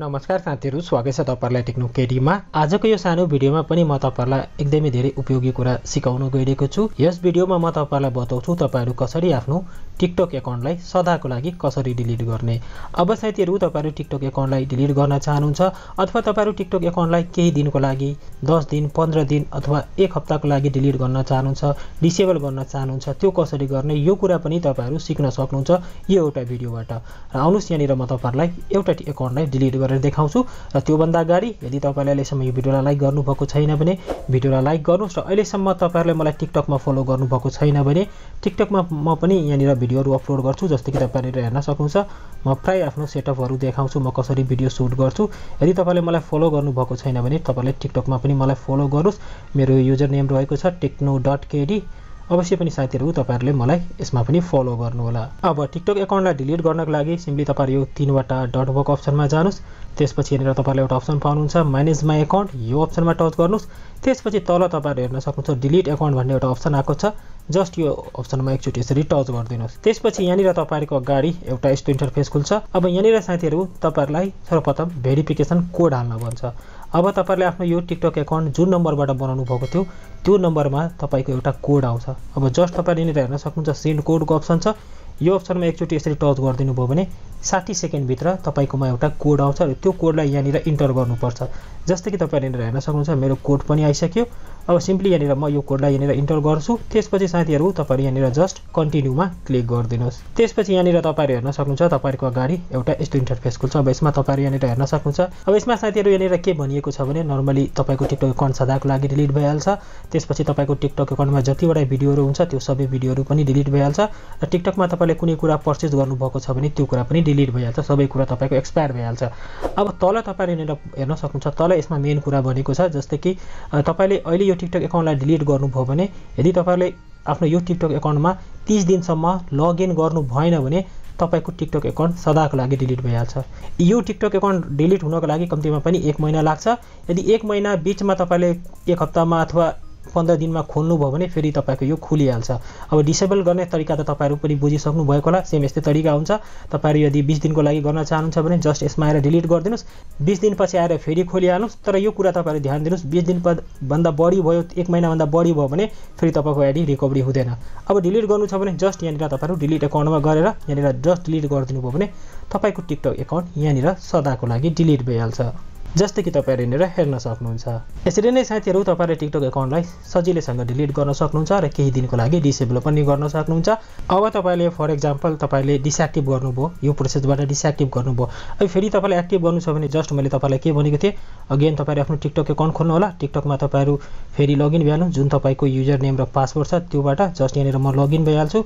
नमस्कार साथीहरू स्वागत छ तपाईँहरूलाई टेक्नो केडीमा आजको यो सानो भिडियोमा पनि म तपाईँहरूलाई एकदमै धेरै उपयोगी कुरा सिकाउन गइरहेको छु यस भिडियोमा म तपाईँहरूलाई बताउँछु तपाईँहरू कसरी आफ्नो टिकटक एकाउन्टलाई सदाको लागि कसरी डिलिट गर्ने अब साथीहरू तपाईँहरू टिकटक एकाउन्टलाई डिलिट गर्न चाहनुहुन्छ अथवा तपाईँहरू टिकटक एकाउन्टलाई केही दिनको लागि दस दिन पन्ध्र दिन अथवा एक हप्ताको लागि डिलिट गर्न चाहनुहुन्छ डिसेबल गर्न चाहनुहुन्छ त्यो कसरी गर्ने यो कुरा पनि तपाईँहरू सिक्न सक्नुहुन्छ यो एउटा भिडियोबाट र आउनुहोस् यहाँनिर म तपाईँहरूलाई एउटा एकाउन्टलाई डिलिट गरेर देखाउँछु र त्योभन्दा अगाडि यदि तपाईँले अहिलेसम्म यो भिडियोलाई लाइक गर्नुभएको छैन भने भिडियोलाई लाइक गर्नुहोस् र अहिलेसम्म तपाईँहरूले मलाई टिकटकमा फलो गर्नुभएको छैन भने टिकटकमा म पनि यहाँनिर भिडियोहरू अपलोड गर्छु जस्तो कि तपाईँहरू हेर्न सक्नुहुन्छ म प्रायः आफ्नो सेटअपहरू देखाउँछु म कसरी भिडियो सुट गर्छु यदि तपाईँले मलाई फलो गर्नुभएको छैन भने तपाईँले टिकटकमा पनि मलाई फलो गर्नुहोस् मेरो युजर नेम रहेको छ टेक्नो डट केडी अवश्य पनि साथीहरू तपाईँहरूले मलाई यसमा पनि फलो गर्नुहोला अब टिकटक एकाउन्टलाई डिलिट गर्नको लागि सिम्पली तपाईँहरू यो तिनवटा डट वर्क अप्सनमा जानुहोस् त्यसपछि यहाँनिर तपाईँले एउटा अप्सन पाउनुहुन्छ म्यानेज माई एकाउन्ट यो अप्सनमा टच गर्नुहोस् त्यसपछि तल तपाईँहरू हेर्न सक्नुहुन्छ डिलिट एकाउन्ट भन्ने एउटा अप्सन आएको छ जस्ट यो अप्सनमा एकचोटि यसरी टच गरिदिनुहोस् त्यसपछि यहाँनिर तपाईँहरूको अगाडि एउटा यस्तो इन्टरफेस खुल्छ अब यहाँनिर साथीहरू तपाईँहरूलाई सर्वप्रथम भेरिफिकेसन कोड हाल्न भन्छ अब तपाईँले आफ्नो यो टिकटक एकाउन्ट जुन नम्बरबाट बनाउनु भएको थियो त्यो नम्बरमा तपाईँको एउटा कोड आउँछ अब जस्ट तपाईँले यहाँनिर हेर्न सक्नुहुन्छ सेन्ड कोडको अप्सन छ यो अप्सनमा एकचोटि यसरी टच गरिदिनु भयो भने साठी सेकेन्डभित्र तपाईँकोमा एउटा कोड आउँछ र त्यो कोडलाई यहाँनिर इन्टर गर्नुपर्छ जस्तै कि तपाईँ यहाँनिर हेर्न सक्नुहुन्छ मेरो कोड पनि आइसक्यो अब सिम्पली यहाँनिर म यो कोडलाई यहाँनिर इन्टर गर्छु त्यसपछि साथीहरू तपाईँहरू यहाँनिर जस्ट कन्टिन्यूमा क्लिक गरिदिनुहोस् त्यसपछि यहाँनिर तपाईँहरू हेर्न सक्नुहुन्छ तपाईँहरूको अगाडि एउटा यस्तो इन्टरफेस खुल्छ अब यसमा तपाईँहरू यहाँनिर हेर्न सक्नुहुन्छ अब यसमा साथीहरू यहाँनिर के भनिएको छ भने नर्मली तपाईँको टिकटक एकाउन्ट सदाको लागि डिलिट भइहाल्छ त्यसपछि तपाईँको टिकटक एकाउन्टमा जतिवटा भिडियोहरू हुन्छ त्यो सबै भिडियोहरू पनि डिलिट भइहाल्छ र टिकटकमा तपाईँ तपाईँले कुनै कुरा पर्चेस गर्नुभएको छ भने त्यो कुरा पनि डिलिट भइहाल्छ सबै कुरा तपाईँको एक्सपायर भइहाल्छ अब तल तपाईँले यहाँनिर हेर्न सक्नुहुन्छ तल यसमा मेन कुरा भनेको छ जस्तै कि तपाईँले अहिले यो टिकटक एकाउन्टलाई डिलिट गर्नुभयो भने यदि तपाईँले आफ्नो यो टिकटक एकाउन्टमा तिस दिनसम्म लगइन गर्नु भएन भने तपाईँको टिकटक एकाउन्ट सदाको लागि डिलिट भइहाल्छ यो टिकटक एकाउन्ट डिलिट हुनको लागि कम्तीमा पनि एक महिना लाग्छ यदि एक महिना बिचमा तपाईँले एक हप्तामा अथवा पन्ध्र दिनमा खोल्नुभयो भने फेरि तपाईँको यो खुलिहाल्छ अब डिसेबल गर्ने तरिका त तपाईँहरू पनि बुझिसक्नु भएको होला सेम यस्तै तरिका हुन्छ तपाईँहरू यदि बिस दिनको लागि गर्न चाहनुहुन्छ भने जस्ट यसमा आएर डिलिट गरिदिनुहोस् बिस दिनपछि आएर फेरि खोलिहाल्नुहोस् तर यो कुरा तपाईँहरू ध्यान दिनुहोस् बिस दिन भन्दा बढी भयो एक महिनाभन्दा बढी भयो भने फेरि तपाईँको आइडी रिकभरी हुँदैन अब डिलिट गर्नु छ भने जस्ट यहाँनिर तपाईँहरू डिलिट एकाउन्टमा गरेर यहाँनिर जस्ट डिलिट गरिदिनु भयो भने तपाईँको टिकटक एकाउन्ट यहाँनिर सदाको लागि डिलिट भइहाल्छ जस्तै कि तपाईँहरू यहाँनिर हेर्न सक्नुहुन्छ यसरी नै साथीहरू तपाईँहरूले टिकटक एकाउन्टलाई सजिलैसँग डिलिट गर्न सक्नुहुन्छ र केही दिनको लागि डिसेबल पनि गर्न सक्नुहुन्छ अब तपाईँले फर इक्जाम्पल तपाईँले डिसेक्टिभ गर्नुभयो यो प्रोसेसबाट डिसएक्टिभ गर्नुभयो अब फेरि तपाईँले एक्टिभ गर्नु छ भने जस्ट मैले तपाईँलाई के भनेको थिएँ अगेन तपाईँले आफ्नो टिकटक एकाउन्ट खोल्नु होला टिकटकमा तपाईँहरू फेरि लगइन भइहाल्नु जुन तपाईँको युजर नेम र पासवर्ड छ त्योबाट जस्ट यहाँनिर म लगइन भइहाल्छु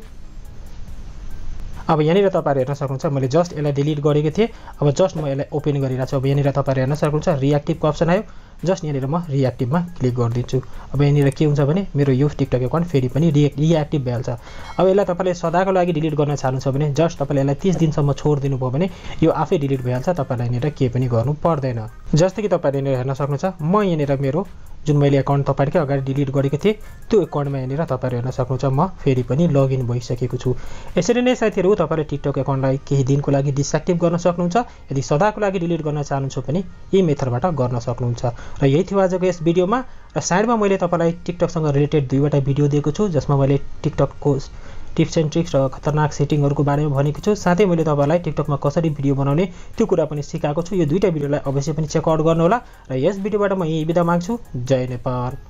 अब यहाँनिर तपाईँहरू हेर्न सक्नुहुन्छ मैले जस्ट यसलाई डिलिट गरेको थिएँ अब जस्ट म यसलाई ओपन गरिरहेको छु अब यहाँनिर तपाईँहरू हेर्न सक्नुहुन्छ रियाक्टिभको अप्सन आयो जस्ट यहाँनिर म रियाक्टिभमा क्लिक गरिदिन्छु अब यहाँनिर के हुन्छ भने मेरो यो टिकटक एकाउन्ट फेरि पनि रिए रियाक्टिभ भइहाल्छ अब यसलाई तपाईँले सदाको लागि डिलिट गर्न चाहनुहुन्छ भने जस्ट तपाईँले यसलाई तिस दिनसम्म छोडिदिनु भयो भने यो आफै डिलिट भइहाल्छ तपाईँलाई यहाँनिर केही पनि गर्नु पर्दैन जस्तै कि तपाईँले यहाँनिर हेर्न सक्नुहुन्छ म यहाँनिर मेरो जुन मैले एकाउन्ट तपाईँहरूकै अगाडि डिलिट गरेको थिएँ त्यो एकाउन्टमा यहाँनिर तपाईँहरू हेर्न सक्नुहुन्छ म फेरि पनि लगइन भइसकेको छु यसरी नै साथीहरू तपाईँले टिकटक एकाउन्टलाई केही दिनको लागि डिसेक्टिभ गर्न सक्नुहुन्छ यदि सदाको लागि डिलिट गर्न चाहनुहुन्छ भने यी मेथडबाट गर्न सक्नुहुन्छ र यही थियो आजको यस भिडियोमा र साइडमा मैले तपाईँलाई टिकटकसँग रिलेटेड दुईवटा भिडियो दिएको छु जसमा मैले टिकटकको टिप्स एन्ड ट्रिक्स र खतरनाक सेटिङहरूको बारेमा भनेको छु साथै मैले तपाईँहरूलाई टिकटकमा कसरी भिडियो बनाउने त्यो कुरा पनि सिकाएको छु यो दुईवटा भिडियोलाई अवश्य पनि चेकआउट गर्नुहोला र यस भिडियोबाट म यही बिदा माग्छु जय नेपाल